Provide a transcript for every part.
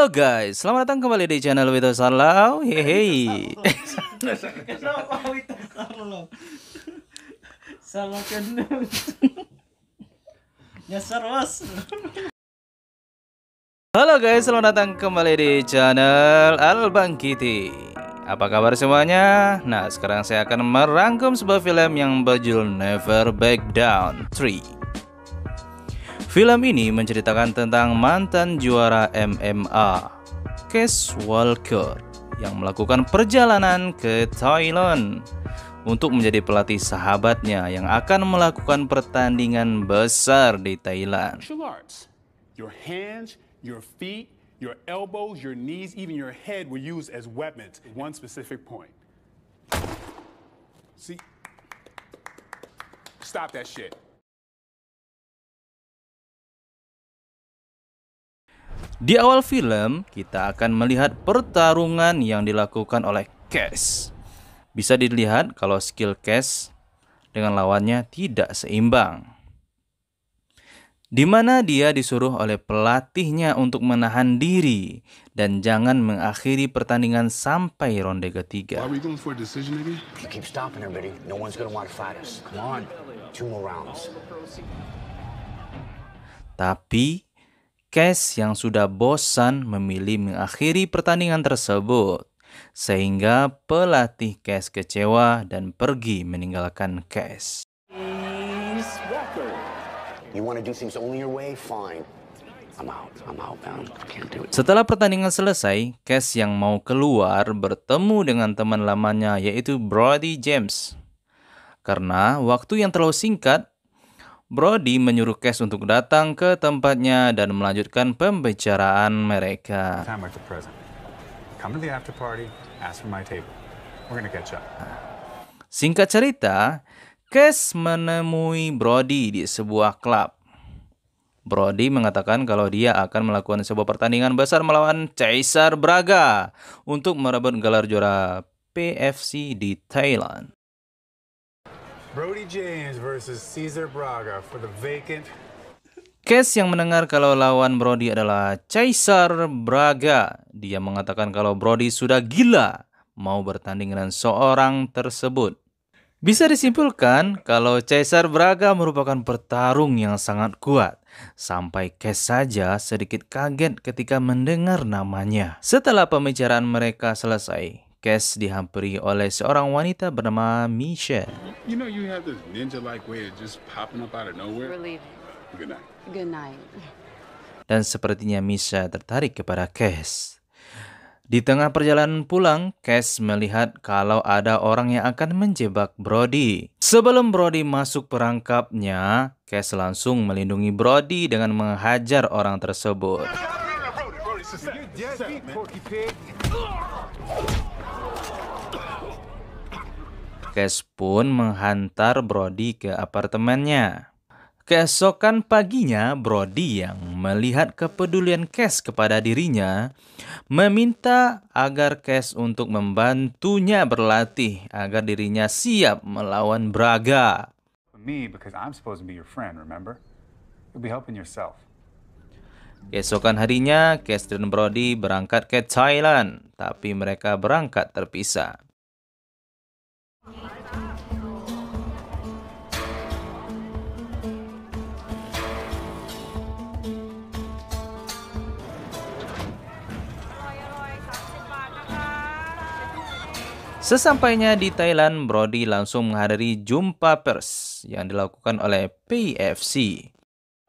Halo guys, selamat datang kembali di channel Wito Sarlau. Hehehe. Eh, Halo guys, selamat datang kembali di channel Albang Kitty. Apa kabar semuanya? Nah, sekarang saya akan merangkum sebuah film yang berjudul Never Back Down 3. Film ini menceritakan tentang mantan juara MMA, Cass Walker, yang melakukan perjalanan ke Thailand untuk menjadi pelatih sahabatnya yang akan melakukan pertandingan besar di Thailand. your elbows, your knees, even your head were used as weapons one specific point. See? Stop that shit. Di awal film, kita akan melihat pertarungan yang dilakukan oleh Cash. Bisa dilihat kalau skill Cash dengan lawannya tidak seimbang. Di mana dia disuruh oleh pelatihnya untuk menahan diri dan jangan mengakhiri pertandingan sampai ronde ketiga. Tapi Cash yang sudah bosan memilih mengakhiri pertandingan tersebut, sehingga pelatih Cash kecewa dan pergi meninggalkan Cash. Setelah pertandingan selesai, Cash yang mau keluar bertemu dengan teman lamanya yaitu Brody James. Karena waktu yang terlalu singkat, Brody menyuruh Kes untuk datang ke tempatnya dan melanjutkan pembicaraan mereka. Singkat cerita, Kes menemui Brody di sebuah klub. Brody mengatakan kalau dia akan melakukan sebuah pertandingan besar melawan Caesar Braga untuk merebut gelar juara PFC di Thailand. Brody James versus Caesar Braga for the vacant Case yang mendengar kalau lawan Brody adalah Caesar Braga. Dia mengatakan kalau Brody sudah gila mau bertanding dengan seorang tersebut. Bisa disimpulkan kalau Caesar Braga merupakan pertarung yang sangat kuat. Sampai Kes saja sedikit kaget ketika mendengar namanya. Setelah pembicaraan mereka selesai, Cass dihampiri oleh seorang wanita bernama Misha. You know you have this ninja-like way of just popping up out of nowhere. Good night. Good night. Dan sepertinya Misha tertarik kepada Cass. Di tengah perjalanan pulang, Cass melihat kalau ada orang yang akan menjebak Brody. Sebelum Brody masuk perangkapnya, Cass langsung melindungi Brody dengan menghajar orang tersebut. Cash pun menghantar Brody ke apartemennya. Keesokan paginya, Brody yang melihat kepedulian Cash kepada dirinya meminta agar Cash untuk membantunya berlatih agar dirinya siap melawan Braga. Me Keesokan harinya, Cash dan Brody berangkat ke Thailand, tapi mereka berangkat terpisah. Sesampainya di Thailand, Brody langsung menghadiri jumpa pers yang dilakukan oleh PFC.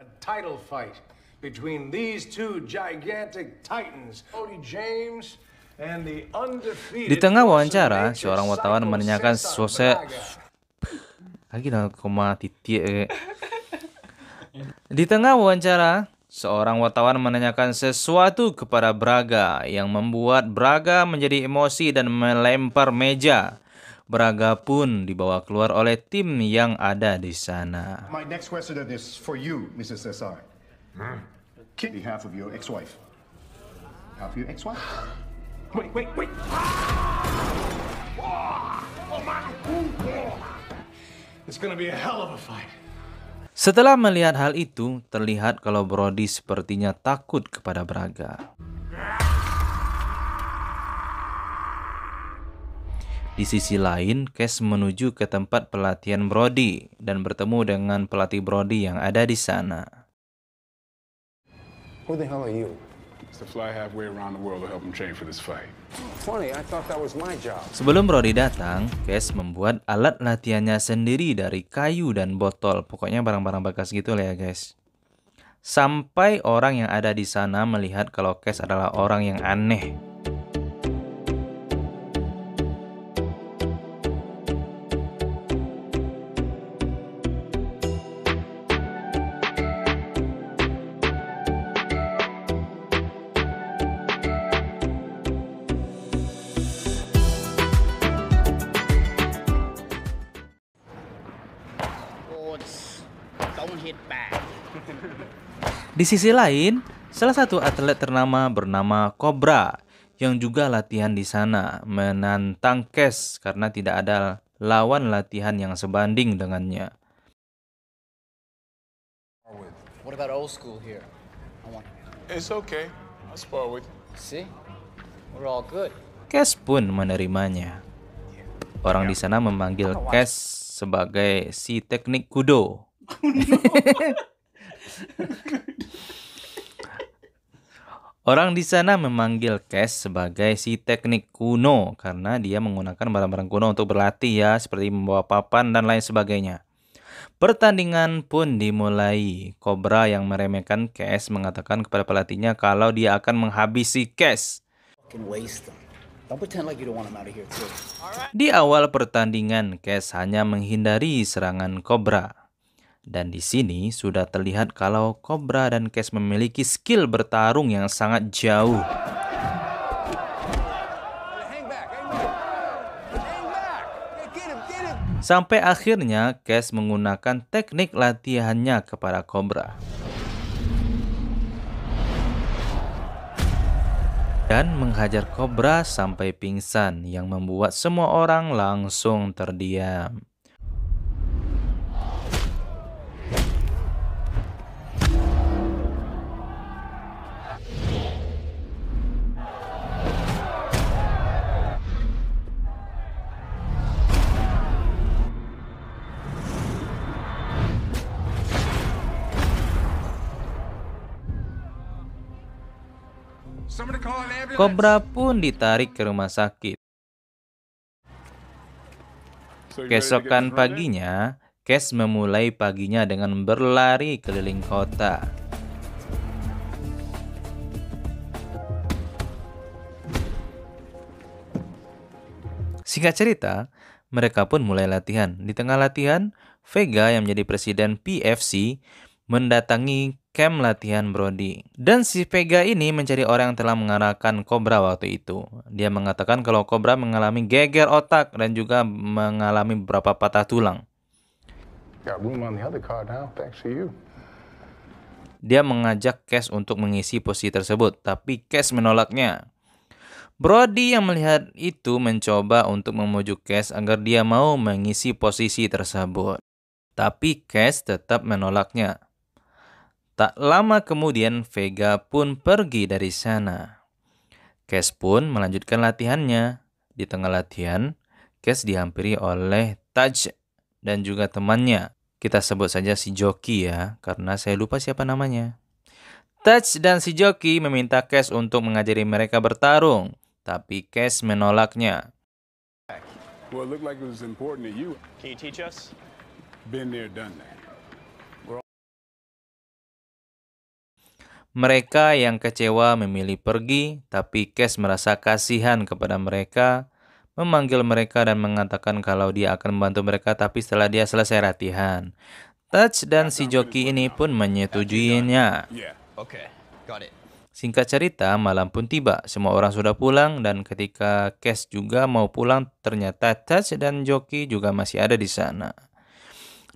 A title fight between these two gigantic titans, Cody James Di tengah wawancara, seorang wartawan menanyakan sosok lagi dengan koma titik. Di tengah wawancara, Seorang wartawan menanyakan sesuatu kepada Braga yang membuat Braga menjadi emosi dan melempar meja. Braga pun dibawa keluar oleh tim yang ada di sana. My next question is for you, Mrs. Cesar. Hmm? On behalf of your ex-wife. Half your ex-wife? Wait, wait, wait. It's gonna be a hell of a fight. Setelah melihat hal itu, terlihat kalau Brody sepertinya takut kepada Braga. Di sisi lain, Cash menuju ke tempat pelatihan Brody dan bertemu dengan pelatih Brody yang ada di sana. Who the hell are you? Sebelum Rory datang, Cash membuat alat latihannya sendiri dari kayu dan botol. Pokoknya barang-barang bekas gitu lah ya, guys. Sampai orang yang ada di sana melihat kalau Cash adalah orang yang aneh. Di sisi lain, salah satu atlet ternama bernama Cobra yang juga latihan di sana menantang Kes karena tidak ada lawan latihan yang sebanding dengannya. What about old school here? I want... It's okay. I'll spar with you. See? We're all good. Kes pun menerimanya. Orang di sana memanggil Kes sebagai si teknik kudo. Orang di sana memanggil cash sebagai si teknik kuno karena dia menggunakan barang-barang kuno untuk berlatih ya, seperti membawa papan dan lain sebagainya. Pertandingan pun dimulai. Cobra yang meremehkan cash mengatakan kepada pelatihnya kalau dia akan menghabisi cash. Di awal pertandingan, Cash hanya menghindari serangan Cobra. Dan di sini sudah terlihat kalau Cobra dan Kes memiliki skill bertarung yang sangat jauh. Sampai akhirnya Kes menggunakan teknik latihannya kepada Cobra. Dan menghajar Cobra sampai pingsan yang membuat semua orang langsung terdiam. Kobra pun ditarik ke rumah sakit. Kesokan paginya, Kes memulai paginya dengan berlari keliling kota. Singkat cerita, mereka pun mulai latihan. Di tengah latihan, Vega yang menjadi presiden PFC mendatangi kem latihan Brody. Dan si Vega ini mencari orang yang telah mengarahkan Cobra waktu itu. Dia mengatakan kalau Cobra mengalami geger otak dan juga mengalami beberapa patah tulang. Dia mengajak Cash untuk mengisi posisi tersebut, tapi Cash menolaknya. Brody yang melihat itu mencoba untuk memujuk Cash agar dia mau mengisi posisi tersebut. Tapi Cash tetap menolaknya. Tak lama kemudian Vega pun pergi dari sana. Kes pun melanjutkan latihannya. Di tengah latihan, Kes dihampiri oleh Taj dan juga temannya. Kita sebut saja si Joki ya, karena saya lupa siapa namanya. Taj dan si Joki meminta Kes untuk mengajari mereka bertarung, tapi Kes menolaknya. Well, it looked like it was important to you. Can you teach us? Been there, done that. Mereka yang kecewa memilih pergi, tapi Kes merasa kasihan kepada mereka, memanggil mereka dan mengatakan kalau dia akan membantu mereka tapi setelah dia selesai latihan. Touch dan si joki ini pun menyetujuinya. Singkat cerita, malam pun tiba. Semua orang sudah pulang dan ketika Kes juga mau pulang, ternyata Touch dan joki juga masih ada di sana.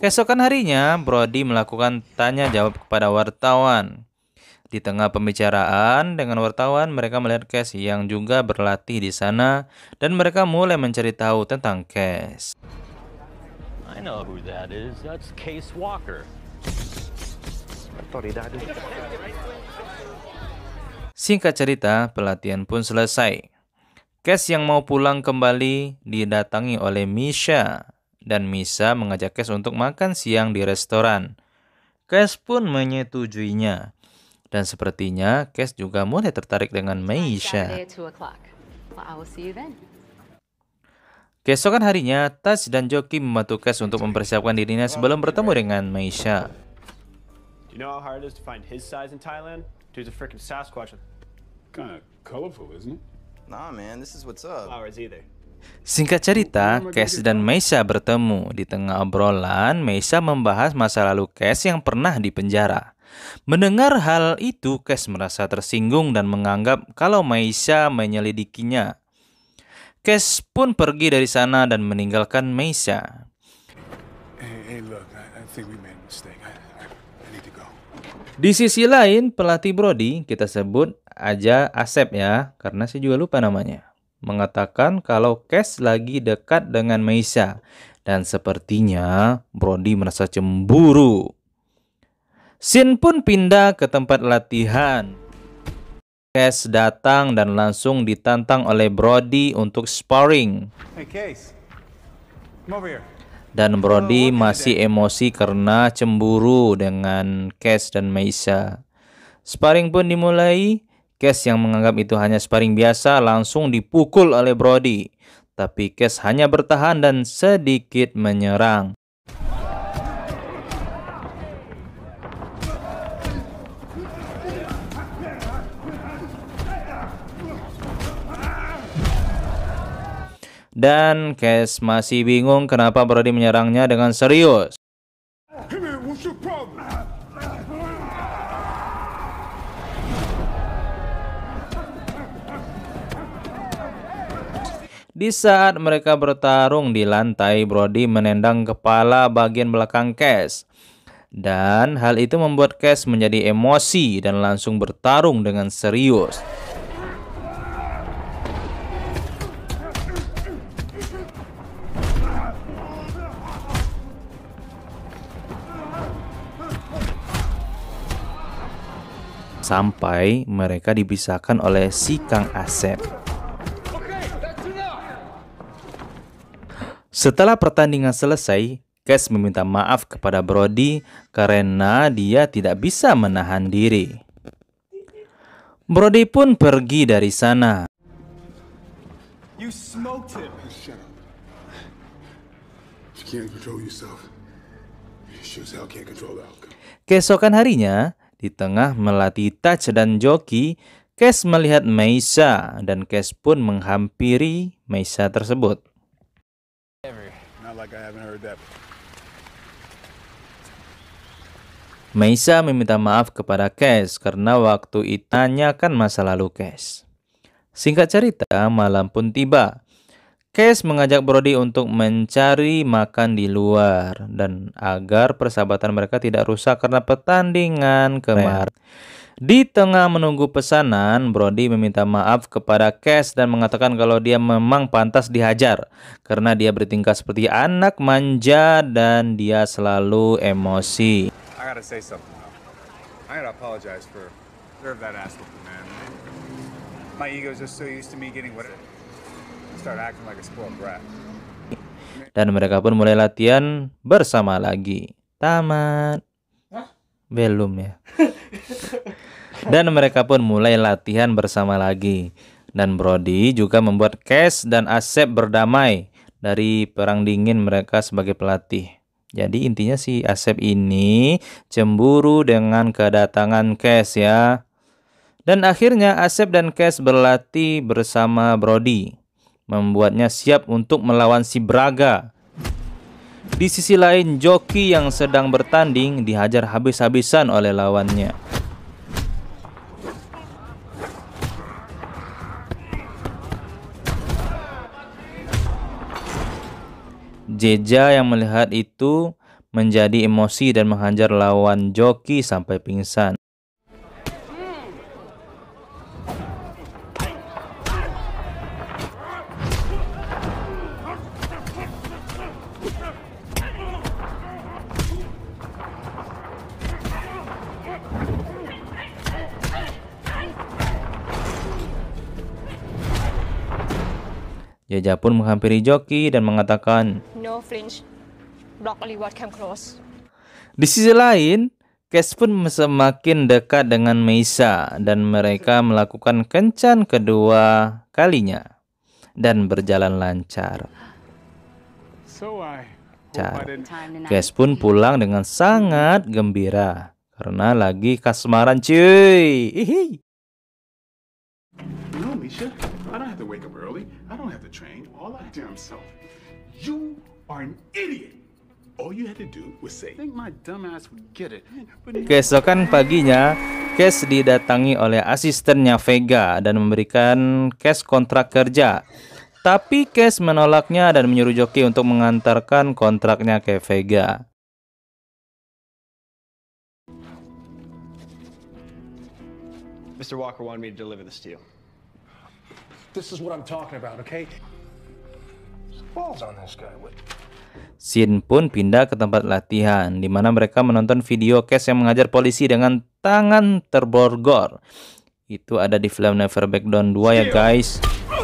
Keesokan harinya, Brody melakukan tanya jawab kepada wartawan. Di tengah pembicaraan dengan wartawan, mereka melihat Cash yang juga berlatih di sana dan mereka mulai mencari tahu tentang Cash. I know who that is. That's Case Walker. Singkat cerita, pelatihan pun selesai. Kes yang mau pulang kembali didatangi oleh Misha dan Misha mengajak Kes untuk makan siang di restoran. Kes pun menyetujuinya. Dan sepertinya Kes juga mulai tertarik dengan Misha. Keesokan harinya, Taj dan Joki membantu Kes untuk mempersiapkan dirinya sebelum bertemu dengan Misha. You know how hard it is to find his size in Thailand? Dude's a freaking Kind of colorful, isn't it? Nah, Singkat cerita, Cash dan Meisha bertemu. Di tengah obrolan, Meisha membahas masa lalu Cash yang pernah dipenjara. Mendengar hal itu, Cash merasa tersinggung dan menganggap kalau Meisha menyelidikinya. Cash pun pergi dari sana dan meninggalkan Meisha. Hey, hey, look, I, I think we made di sisi lain, pelatih Brody, kita sebut aja Asep ya, karena saya juga lupa namanya, mengatakan kalau Cash lagi dekat dengan Meisha. Dan sepertinya Brody merasa cemburu. Sin pun pindah ke tempat latihan. Cash datang dan langsung ditantang oleh Brody untuk sparring. Hey Case, come over here dan iya, Brody masih emosi karena cemburu dengan Kes dan Meisa. Sparring pun dimulai. Kes yang menganggap itu hanya sparring biasa langsung dipukul oleh Brody. Tapi Kes hanya bertahan dan sedikit menyerang. dan Cash masih bingung kenapa Brody menyerangnya dengan serius. Di saat mereka bertarung di lantai, Brody menendang kepala bagian belakang Cash. Dan hal itu membuat Cash menjadi emosi dan langsung bertarung dengan serius. sampai mereka dipisahkan oleh si Kang Asep. Setelah pertandingan selesai, Kes meminta maaf kepada Brody karena dia tidak bisa menahan diri. Brody pun pergi dari sana. Keesokan harinya, di tengah melatih Taj dan joki, Kes melihat Meisa dan Kes pun menghampiri Meisa tersebut. Meisa meminta maaf kepada Kes karena waktu itu tanyakan masa lalu Kes. Singkat cerita, malam pun tiba. Case mengajak Brody untuk mencari makan di luar dan agar persahabatan mereka tidak rusak karena pertandingan kemarin. Di tengah menunggu pesanan, Brody meminta maaf kepada Cash dan mengatakan kalau dia memang pantas dihajar karena dia bertingkah seperti anak manja dan dia selalu emosi. Dan mereka pun mulai latihan bersama lagi. Tamat. Belum ya. Dan mereka pun mulai latihan bersama lagi. Dan Brody juga membuat Cash dan Asep berdamai dari perang dingin mereka sebagai pelatih. Jadi intinya si Asep ini cemburu dengan kedatangan Cash ya. Dan akhirnya Asep dan Cash berlatih bersama Brody membuatnya siap untuk melawan si Braga. Di sisi lain, joki yang sedang bertanding dihajar habis-habisan oleh lawannya. Jeja yang melihat itu menjadi emosi dan menghajar lawan joki sampai pingsan. Jaja pun menghampiri joki dan mengatakan, No Di sisi lain, Kes pun semakin dekat dengan Meisa dan mereka melakukan kencan kedua kalinya dan berjalan lancar. Car. Cash pun pulang dengan sangat gembira karena lagi kasmaran cuy. Hihi. I don't have to wake up early. I don't have to train. All I damn self. You are an idiot. All you had to do was say. Think my dumb ass would get it. Keesokan paginya, Kes didatangi oleh asistennya Vega dan memberikan Kes kontrak kerja. Tapi Kes menolaknya dan menyuruh Joki untuk mengantarkan kontraknya ke Vega. Mr. Walker wanted me to deliver this to you. This is what I'm talking about, okay? Balls on this guy. What? Sin pun pindah ke tempat latihan, di mana mereka menonton video case yang mengajar polisi dengan tangan terborgor. Itu ada di film Never Back Down 2 ya guys.